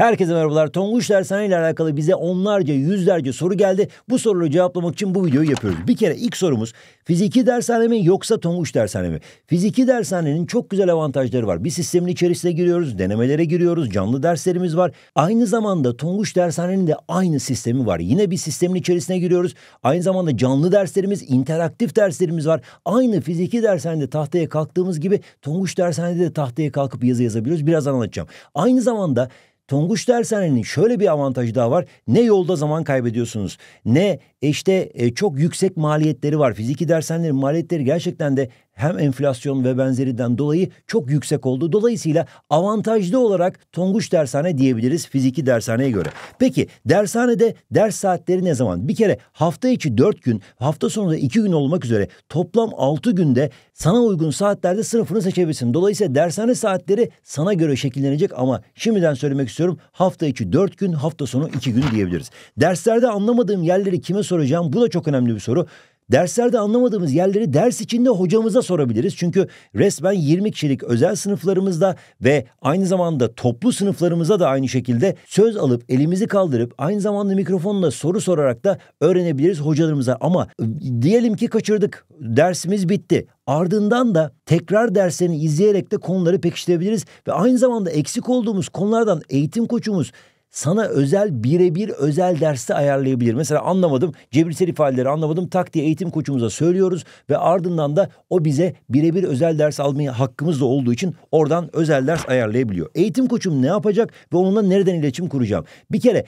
Herkese merhabalar. Tonguç Dershane ile alakalı bize onlarca, yüzlerce soru geldi. Bu soruları cevaplamak için bu videoyu yapıyoruz. Bir kere ilk sorumuz fiziki dershane mi yoksa Tonguç Dershane mi? Fiziki dershanenin çok güzel avantajları var. Bir sistemin içerisine giriyoruz, denemelere giriyoruz, canlı derslerimiz var. Aynı zamanda Tonguç Dershanenin de aynı sistemi var. Yine bir sistemin içerisine giriyoruz. Aynı zamanda canlı derslerimiz, interaktif derslerimiz var. Aynı fiziki dershanede tahtaya kalktığımız gibi Tonguç Dershane'de de tahtaya kalkıp yazı yazabiliyoruz. Birazdan anlatacağım. Aynı zamanda Tonguç Dershane'nin şöyle bir avantajı daha var. Ne yolda zaman kaybediyorsunuz ne e işte e, çok yüksek maliyetleri var. Fiziki dershanelerin maliyetleri gerçekten de hem enflasyon ve benzeriden dolayı çok yüksek oldu. Dolayısıyla avantajlı olarak Tonguç dershane diyebiliriz fiziki dershaneye göre. Peki dershanede ders saatleri ne zaman? Bir kere hafta içi 4 gün, hafta sonu da 2 gün olmak üzere toplam 6 günde sana uygun saatlerde sınıfını seçebilirsin. Dolayısıyla dershane saatleri sana göre şekillenecek ama şimdiden söylemek istiyorum hafta içi 4 gün, hafta sonu 2 gün diyebiliriz. Derslerde anlamadığım yerleri kime soracağım. Bu da çok önemli bir soru. Derslerde anlamadığımız yerleri ders içinde hocamıza sorabiliriz. Çünkü resmen 20 kişilik özel sınıflarımızda ve aynı zamanda toplu sınıflarımıza da aynı şekilde söz alıp elimizi kaldırıp aynı zamanda mikrofonla soru sorarak da öğrenebiliriz hocalarımıza. Ama ıı, diyelim ki kaçırdık. Dersimiz bitti. Ardından da tekrar derslerini izleyerek de konuları pekiştirebiliriz ve aynı zamanda eksik olduğumuz konulardan eğitim koçumuz sana özel birebir özel dersi ayarlayabilir. Mesela anlamadım cebirsel ifadeleri anlamadım tak diye eğitim koçumuza söylüyoruz ve ardından da o bize birebir özel ders almaya hakkımız da olduğu için oradan özel ders ayarlayabiliyor. Eğitim koçum ne yapacak ve onunla nereden iletişim kuracağım? Bir kere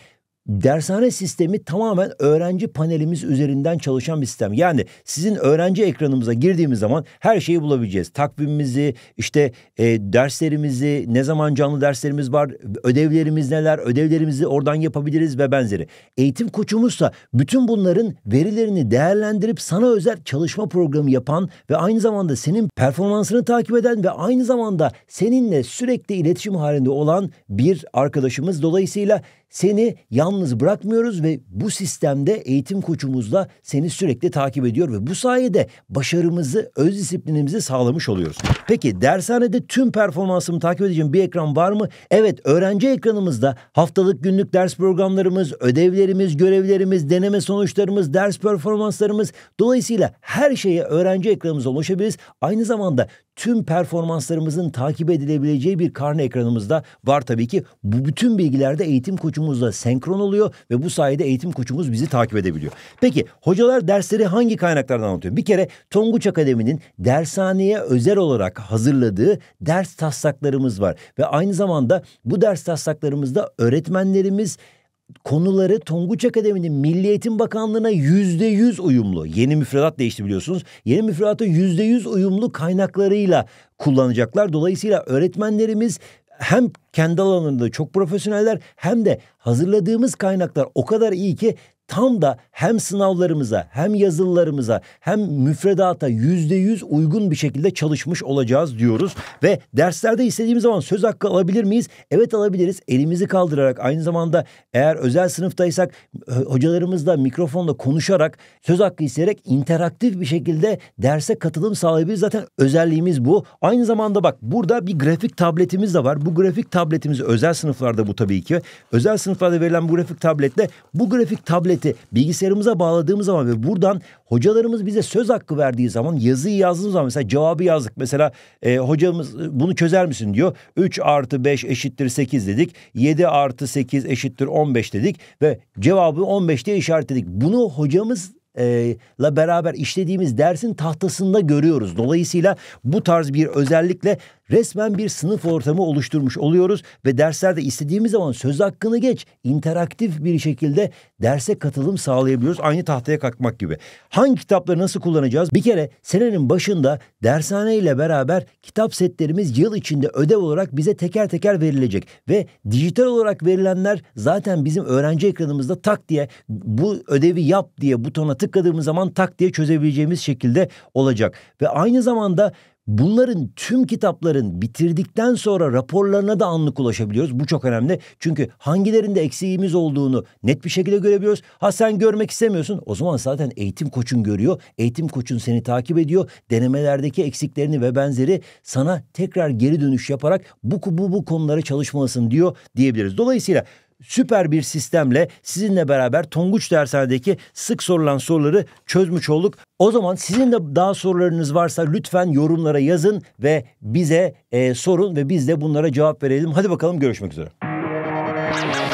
dershane sistemi tamamen öğrenci panelimiz üzerinden çalışan bir sistem. Yani sizin öğrenci ekranımıza girdiğimiz zaman her şeyi bulabileceğiz. Takvimimizi, işte e, derslerimizi, ne zaman canlı derslerimiz var, ödevlerimiz neler, ödevlerimizi oradan yapabiliriz ve benzeri. Eğitim koçumuzsa bütün bunların verilerini değerlendirip sana özel çalışma programı yapan ve aynı zamanda senin performansını takip eden ve aynı zamanda seninle sürekli iletişim halinde olan bir arkadaşımız. Dolayısıyla seni yalnız bırakmıyoruz ve bu sistemde eğitim koçumuzla seni sürekli takip ediyor ve bu sayede başarımızı, öz disiplinimizi sağlamış oluyoruz. Peki dershanede tüm performansımı takip edeceğim bir ekran var mı? Evet, öğrenci ekranımızda haftalık günlük ders programlarımız, ödevlerimiz, görevlerimiz, deneme sonuçlarımız, ders performanslarımız dolayısıyla her şeye öğrenci ekranımıza ulaşabiliriz. Aynı zamanda tüm performanslarımızın takip edilebileceği bir karne ekranımızda var tabii ki. Bu bütün bilgilerde eğitim koçumuzla senkron oluyor ve bu sayede eğitim koçumuz bizi takip edebiliyor. Peki hocalar dersleri hangi kaynaklardan anlatıyor? Bir kere Tonguç Akademi'nin dershaneye özel olarak hazırladığı ders taslaklarımız var ve aynı zamanda bu ders taslaklarımızda öğretmenlerimiz konuları Tonguç Akademi'nin Milli Eğitim Bakanlığı'na yüzde yüz uyumlu. Yeni müfredat değişti biliyorsunuz. Yeni müfredata yüzde yüz uyumlu kaynaklarıyla kullanacaklar. Dolayısıyla öğretmenlerimiz hem kendi alanında çok profesyoneller hem de hazırladığımız kaynaklar o kadar iyi ki tam da hem sınavlarımıza hem yazılılarımıza hem müfredata yüzde yüz uygun bir şekilde çalışmış olacağız diyoruz. Ve derslerde istediğimiz zaman söz hakkı alabilir miyiz? Evet alabiliriz. Elimizi kaldırarak aynı zamanda eğer özel sınıftaysak e, hocalarımızla mikrofonla konuşarak söz hakkı isteyerek interaktif bir şekilde derse katılım sağlayabiliriz. Zaten özelliğimiz bu. Aynı zamanda bak burada bir grafik tabletimiz de var. Bu grafik tabletimiz özel sınıflarda bu tabii ki. Özel sınıflarda verilen bu grafik tabletle bu grafik tablet tableti bilgisayarımıza bağladığımız zaman ve buradan hocalarımız bize söz hakkı verdiği zaman yazıyı yazdığımız zaman mesela cevabı yazdık. Mesela e, hocamız e, bunu çözer misin diyor. 3 artı 5 eşittir 8 dedik. 7 artı 8 eşittir 15 dedik ve cevabı 15 diye işaretledik. Bunu hocamız e, la beraber işlediğimiz dersin tahtasında görüyoruz. Dolayısıyla bu tarz bir özellikle resmen bir sınıf ortamı oluşturmuş oluyoruz ve derslerde istediğimiz zaman söz hakkını geç interaktif bir şekilde derse katılım sağlayabiliyoruz. Aynı tahtaya kalkmak gibi. Hangi kitapları nasıl kullanacağız? Bir kere senenin başında dershane ile beraber kitap setlerimiz yıl içinde ödev olarak bize teker teker verilecek ve dijital olarak verilenler zaten bizim öğrenci ekranımızda tak diye bu ödevi yap diye butona tıkladığımız zaman tak diye çözebileceğimiz şekilde olacak ve aynı zamanda Bunların tüm kitapların bitirdikten sonra raporlarına da anlık ulaşabiliyoruz. Bu çok önemli. Çünkü hangilerinde eksiğimiz olduğunu net bir şekilde görebiliyoruz. Ha sen görmek istemiyorsun. O zaman zaten eğitim koçun görüyor. Eğitim koçun seni takip ediyor. Denemelerdeki eksiklerini ve benzeri sana tekrar geri dönüş yaparak bu bu bu konulara çalışmalısın diyor diyebiliriz. Dolayısıyla süper bir sistemle sizinle beraber Tonguç Dershane'deki sık sorulan soruları çözmüş olduk. O zaman sizin de daha sorularınız varsa lütfen yorumlara yazın ve bize e, sorun ve biz de bunlara cevap verelim. Hadi bakalım görüşmek üzere.